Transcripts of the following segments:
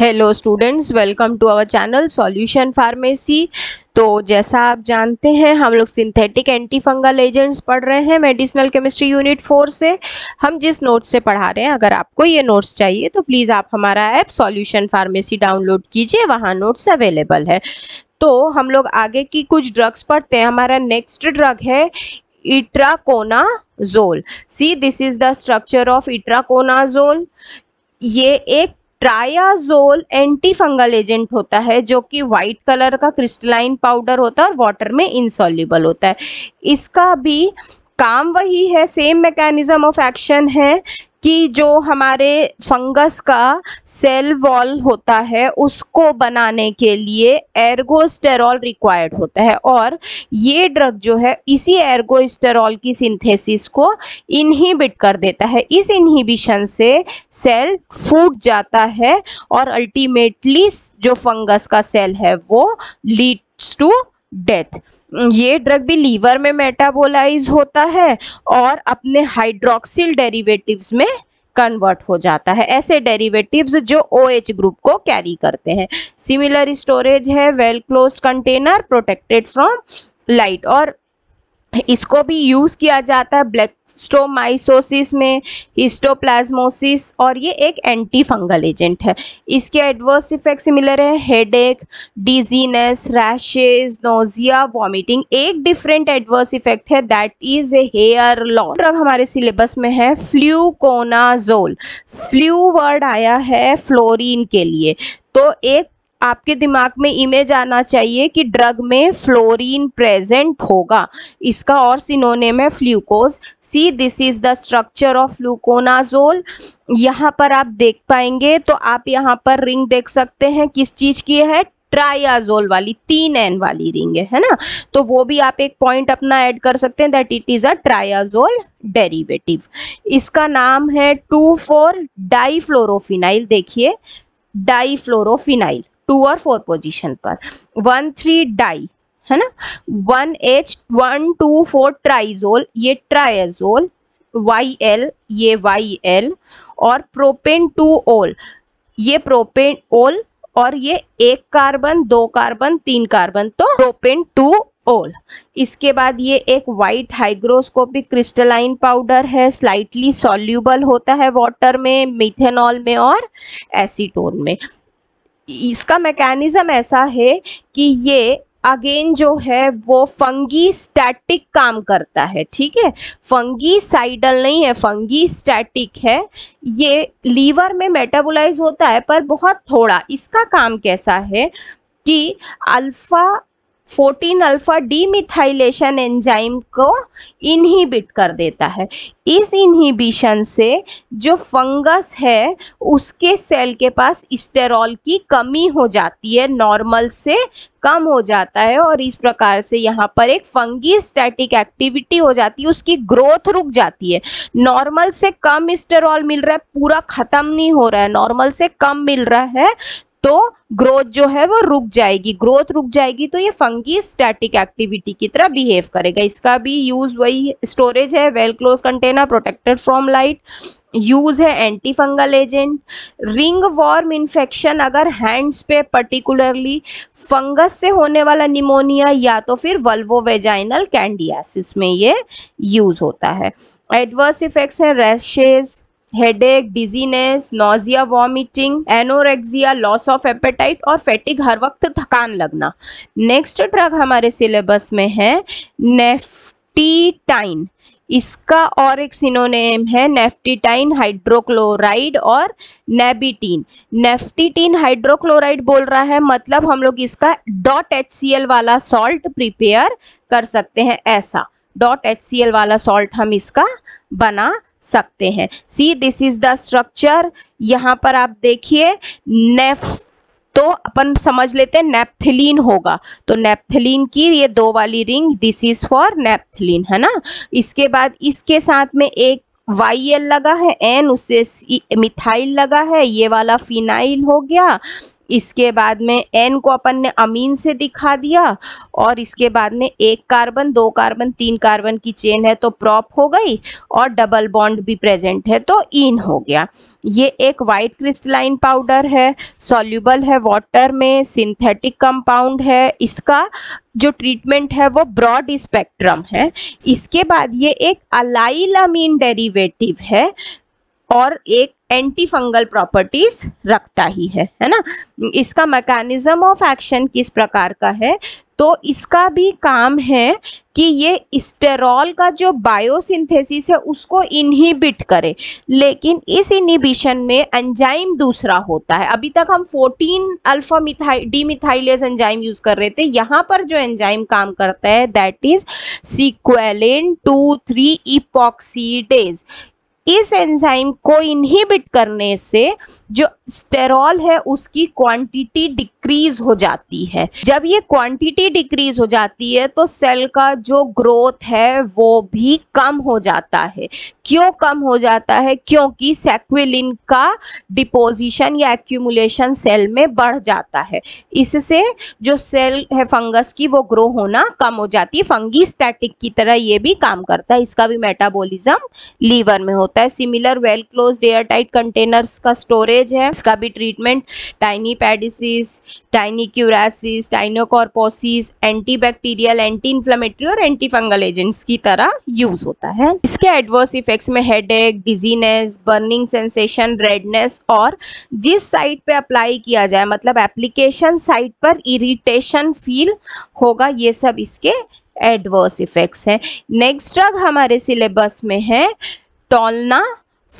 hello students welcome to our channel solution pharmacy तो जैसा आप जानते हैं हम लोग सिंथेटिक एंटी फंगल एजेंट्स पढ़ रहे हैं मेडिसिनल केमिस्ट्री यूनिट फोर से हम जिस नोट से पढ़ा रहे हैं अगर आपको ये नोट्स चाहिए तो प्लीज़ आप हमारा ऐप सॉल्यूशन फार्मेसी डाउनलोड कीजिए वहाँ नोट्स अवेलेबल है तो हम लोग आगे की कुछ ड्रग्स पढ़ते हैं हमारा नेक्स्ट ड्रग है itraconazole see this is the structure of itraconazole ये एक ट्रायाजोल एंटीफंगल एजेंट होता है जो कि वाइट कलर का क्रिस्टलाइन पाउडर होता है और वाटर में इंसॉल्यूबल होता है इसका भी काम वही है सेम मैकेनिज़्म ऑफ एक्शन है कि जो हमारे फंगस का सेल वॉल होता है उसको बनाने के लिए एर्गोस्टेरॉल रिक्वायर्ड होता है और ये ड्रग जो है इसी एर्गोस्टेरॉल की सिंथेसिस को इनहिबिट कर देता है इस इनहिबिशन से सेल फूट जाता है और अल्टीमेटली जो फंगस का सेल है वो लीड्स टू डेथ ये ड्रग भी लीवर में मेटाबोलाइज होता है और अपने हाइड्रोक्सिल डेरिवेटिव्स में कन्वर्ट हो जाता है ऐसे डेरिवेटिव्स जो ओ OH ग्रुप को कैरी करते हैं सिमिलर स्टोरेज है well close container protected from light और इसको भी यूज़ किया जाता है ब्लैक्स्टोमाइसोसिस में हिस्टोप्लाज्मोसिस और ये एक एंटी फंगल एजेंट है इसके एडवर्स इफेक्ट सिमिलर है headache dizziness rashes nausea vomiting एक डिफरेंट एडवर्स इफेक्ट है दैट इज ए हेयर लॉन्ग ड्रग हमारे सिलेबस में है फ्ल्यूकोनाजोल फ्ल्यू वर्ड आया है फ्लोरिन के लिए तो एक आपके दिमाग में इमेज आना चाहिए कि ड्रग में फ्लोरीन प्रेजेंट होगा इसका और सिनोनेम है flucose see this is the structure of fluconazole यहाँ पर आप देख पाएंगे तो आप यहाँ पर रिंग देख सकते हैं किस चीज़ की है ट्रायाजोल वाली तीन एन वाली रिंग है, ना तो वो भी आप एक पॉइंट अपना ऐड कर सकते हैं that it is a triazole derivative इसका नाम है टू फोर डाई देखिए डाई टू और फोर पोजीशन पर वन थ्री डाई है ना one H one two four triazole ये ट्राइजोल वाई एल ये वाई एल और प्रोपेन टू ओल ये प्रोपेन ओल और ये एक कार्बन दो कार्बन तीन कार्बन तो प्रोपेन टू ओल इसके बाद ये एक वाइट हाइग्रोस्कोपिक क्रिस्टलाइन पाउडर है स्लाइटली सॉल्यूबल होता है वाटर में मिथेनॉल में और एसीटोन में इसका मैकेनिज़्म ऐसा है कि ये अगेन जो है वो फंगी स्टैटिक काम करता है ठीक है फंगी साइडल नहीं है फंगी स्टैटिक है ये लीवर में मेटाबोलाइज होता है पर बहुत थोड़ा इसका काम कैसा है कि alpha 14 alpha demethylation enzyme को इनहिबिट कर देता है इस इनहिबिशन से जो फंगस है उसके सेल के पास स्टेरॉल की कमी हो जाती है नॉर्मल से कम हो जाता है और इस प्रकार से यहाँ पर एक फंगी स्टैटिक एक्टिविटी हो जाती है उसकी ग्रोथ रुक जाती है नॉर्मल से कम स्टेरॉल मिल रहा है पूरा ख़त्म नहीं हो रहा है नॉर्मल से कम मिल रहा है तो ग्रोथ जो है वो रुक जाएगी ग्रोथ रुक जाएगी तो ये फंगी स्टैटिक एक्टिविटी की तरह बिहेव करेगा इसका भी यूज वही स्टोरेज है well close container protected from light use है anti fungal agent ringworm infection अगर हैंड्स पे पर्टिकुलरली फंगस से होने वाला निमोनिया या तो फिर वल्वोवेजाइनल कैंडियासिस में ये यूज होता है एडवर्स इफेक्ट्स हैं rashes headache dizziness nausea vomiting anorexia loss of appetite और फैटिक हर वक्त थकान लगना नेक्स्ट ड्रग हमारे सिलेबस में है नेफ्टीटाइन इसका और एक सिनोनेम है नेफ्टीटाइन हाइड्रोक्लोराइड और नेबिटीन नेफ्टीटीन हाइड्रोक्लोराइड बोल रहा है मतलब हम लोग इसका डॉट एच वाला सॉल्ट प्रिपेयर कर सकते हैं ऐसा डॉट एच वाला सॉल्ट हम इसका बना सकते हैं see this is the structure यहाँ पर आप देखिए नेफ तो अपन समझ लेते हैं नेपथिलीन होगा तो नेपथिलीन की ये दो वाली ring this is for naphthalene है ना इसके बाद इसके साथ में एक वाई एल लगा है एन उससे मिथाइल लगा है ये वाला फिनाइल हो गया इसके बाद में एन को अपन ने अमीन से दिखा दिया और इसके बाद में एक कार्बन दो कार्बन तीन कार्बन की चेन है तो प्रॉप हो गई और डबल बॉन्ड भी प्रेजेंट है तो इन हो गया ये एक वाइट क्रिस्टलाइन पाउडर है सॉल्यूबल है वाटर में सिंथेटिक कंपाउंड है इसका जो ट्रीटमेंट है वो ब्रॉड स्पेक्ट्रम है इसके बाद ये एक अलाइल अमीन डेरीवेटिव है और एक एंटी फंगल प्रॉपर्टीज रखता ही है है ना इसका मैकेनिज्म ऑफ एक्शन किस प्रकार का है तो इसका भी काम है कि ये स्टेरॉल का जो बायोसिंथेसिस है उसको इनहिबिट करे लेकिन इस इनहिबिशन में एंजाइम दूसरा होता है अभी तक हम 14 अल्फा मिथाई डी मिथाइलेस एंजाइम यूज कर रहे थे यहाँ पर जो एंजाइम काम करता है that is squalene two three epoxidase इस एंजाइम को इनहिबिट करने से जो स्टेरॉल है उसकी क्वांटिटी डिक्रीज हो जाती है जब ये क्वांटिटी डिक्रीज हो जाती है तो सेल का जो ग्रोथ है वो भी कम हो जाता है क्यों कम हो जाता है क्योंकि सेक्विलिन का डिपोजिशन या एक्यूमुलेशन सेल में बढ़ जाता है इससे जो सेल है फंगस की वो ग्रो होना कम हो जाती है फंगी स्टैटिक की तरह ये भी काम करता है इसका भी मेटाबॉलिज्म लीवर में होता है similar well close air tight containers का स्टोरेज है इसका भी treatment tinea pedis tinea cruris tinea corporis antibacterial anti inflammatory और एंटी फंगल एजेंट्स की तरह यूज होता है इसके एडवर्स इफेक्ट कॉम्प्लेक्स में एक डिजीनेस बर्निंग सेंसेशन रेडनेस और जिस साइट पे अप्लाई किया जाए मतलब एप्लीकेशन साइट पर इरिटेशन फील होगा ये सब इसके एडवर्स इफेक्ट्स हैं नेक्स्ट ड्रग हमारे सिलेबस में है टोलना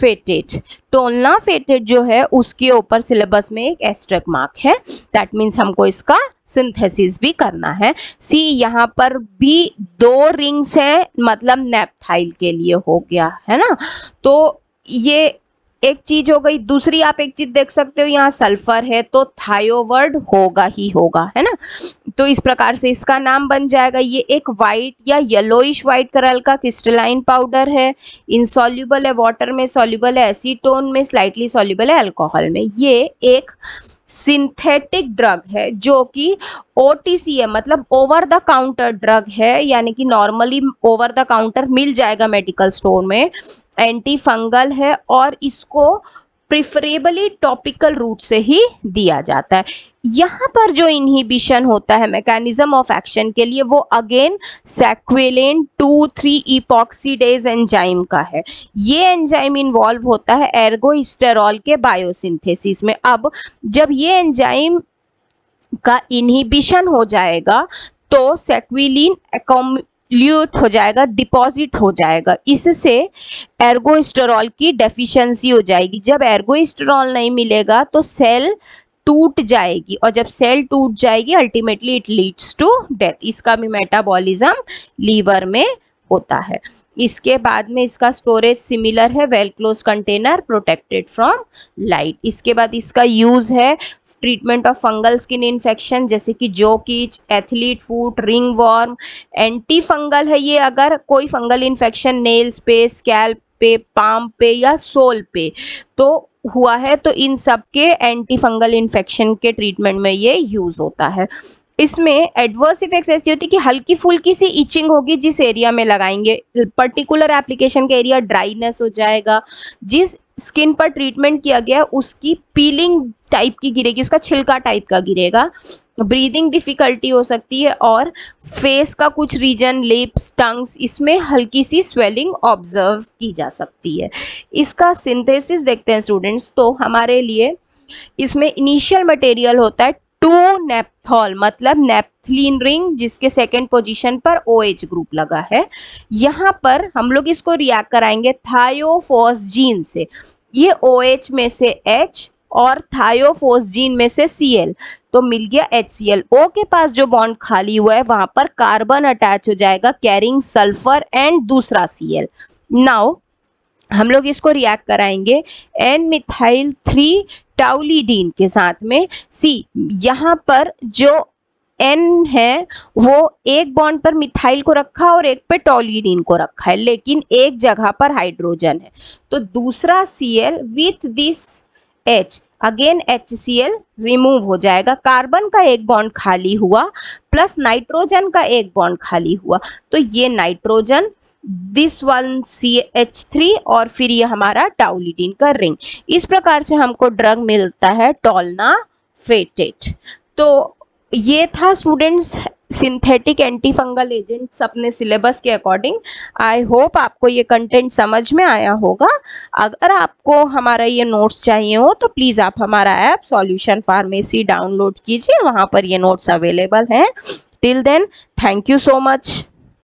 फेटेड टोलना फेटेड जो है उसके ऊपर सिलेबस में एक एस्ट्रक मार्क है दैट मीन्स हमको इसका सिंथेसिस भी करना है सी यहाँ पर भी दो रिंग्स हैं मतलब नेपथाइल के लिए हो गया है ना तो ये एक चीज हो गई दूसरी आप एक चीज देख सकते हो यहाँ सल्फर है तो थायोवर्ड होगा ही होगा है ना तो इस प्रकार से इसका नाम बन जाएगा ये एक वाइट या येलोइश वाइट करल का क्रिस्टलाइन पाउडर है इनसॉल्यूबल है वाटर में सॉल्यूबल है एसीटोन में स्लाइटली सॉल्यूबल है अल्कोहल में ये एक सिंथेटिक ड्रग है जो कि ओ है मतलब ओवर द काउंटर ड्रग है यानी कि नॉर्मली ओवर द काउंटर मिल जाएगा मेडिकल स्टोर में एंटी फंगल है और इसको प्रिफरेबली टॉपिकल रूट से ही दिया जाता है यहाँ पर जो इनहिबिशन होता है मैकेनिज्म ऑफ एक्शन के लिए वो again squalene two three epoxidase enzyme का है ये एंजाइम इन्वॉल्व होता है एर्गोस्टेरॉल के बायोसिंथेसिस में अब जब ये एंजाइम का इनहिबिशन हो जाएगा तो सेक्विलिन डिल्यूट हो जाएगा डिपॉजिट हो जाएगा इससे एर्गोस्टेरॉल की डेफिशिएंसी हो जाएगी जब एर्गोस्टेरॉल नहीं मिलेगा तो सेल टूट जाएगी और जब सेल टूट जाएगी ultimately it leads to death इसका भी मेटाबॉलिज्म लीवर में होता है इसके बाद में इसका स्टोरेज सिमिलर है well close container protected from light इसके बाद इसका यूज़ है treatment of fungal skin infection जैसे कि jock itch athlete foot ringworm anti fungal है ये अगर कोई फंगल इन्फेक्शन नेल्स पे स्कैल्प पे पाम पे या सोल पे तो हुआ है तो इन सब के एंटी फंगल इन्फेक्शन के ट्रीटमेंट में ये यूज़ होता है इसमें एडवर्स इफेक्ट्स ऐसी होती है कि हल्की फुल्की सी इचिंग होगी जिस एरिया में लगाएंगे पर्टिकुलर एप्लीकेशन का एरिया ड्राइनेस हो जाएगा जिस स्किन पर ट्रीटमेंट किया गया उसकी पीलिंग टाइप की गिरेगी उसका छिलका टाइप का गिरेगा ब्रीदिंग डिफ़िकल्टी हो सकती है और फेस का कुछ रीजन लिप्स टंग्स इसमें हल्की सी स्वेलिंग ऑब्जर्व की जा सकती है इसका सिंथेसिस देखते हैं स्टूडेंट्स तो हमारे लिए इसमें इनिशियल मटेरियल होता है टू नेपथॉल मतलब नेपथलीन रिंग जिसके सेकेंड पोजिशन पर ओ एच ग्रुप लगा है यहाँ पर हम लोग इसको रिएक्ट कराएंगे थायोफोस जीन से ये ओ एच में से एच और थायोफोस जीन में से सी एल तो मिल गया एच सी एल ओ के पास जो बॉन्ड खाली हुआ है वहां पर कार्बन अटैच हो जाएगा कैरिंग सल्फर एंड दूसरा सी एल नाउ हम लोग इसको रिएक्ट कराएंगे एन मिथाइल थ्री टाउलीडीन के साथ में सी यहाँ पर जो एन है वो एक बॉन्ड पर मिथाइल को रखा और एक पे टॉलीडीन को रखा है लेकिन एक जगह पर हाइड्रोजन है तो दूसरा C L with this H again H remove हो जाएगा कार्बन का एक बॉन्ड खाली हुआ प्लस नाइट्रोजन का एक बॉन्ड खाली हुआ तो ये nitrogen this one C H three और फिर ये हमारा टाउलिडीन का रिंग इस प्रकार से हमको ड्रग मिलता है टोलना फेटेट तो ये था स्टूडेंट्स सिंथेटिक एंटीफंगल एजेंट्स अपने सिलेबस के अकॉर्डिंग आई होप आपको ये कंटेंट समझ में आया होगा अगर आपको हमारा ये नोट्स चाहिए हो तो प्लीज़ आप हमारा ऐप सॉल्यूशन फार्मेसी डाउनलोड कीजिए वहाँ पर ये नोट्स अवेलेबल हैं till then thank you so much